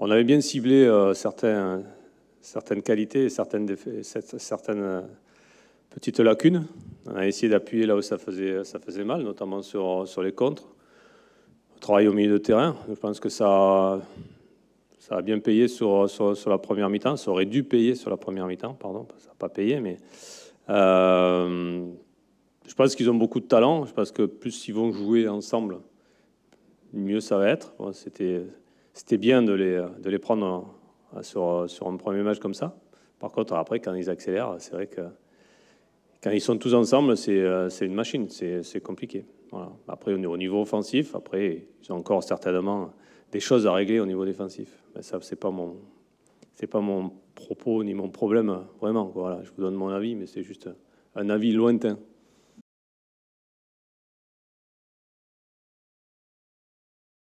on avait bien ciblé euh, certaines qualités et certaines, euh, petites lacunes. On a essayé d'appuyer là où ça faisait, mal, notamment sur, les contres. On travail au milieu de terrain, je pense que ça, a bien payé sur, la première mi-temps. Ça aurait dû payer sur la première mi-temps, pardon. Ça n'a pas payé, mais... Euh, je pense qu'ils ont beaucoup de talent. Je pense que plus ils vont jouer ensemble, mieux ça va être. C'était c'était bien de les, de les prendre sur, sur, un premier match comme ça. Par contre, après, quand ils accélèrent, c'est vrai que quand ils sont tous ensemble, c'est euh, une machine, c'est compliqué. Après, on est au niveau offensif. Après, ils ont encore certainement des choses à régler au niveau défensif. Mais ça, c'est pas mon, c'est pas mon propos ni mon problème vraiment. Voilà, je vous donne mon avis, mais c'est juste un avis lointain.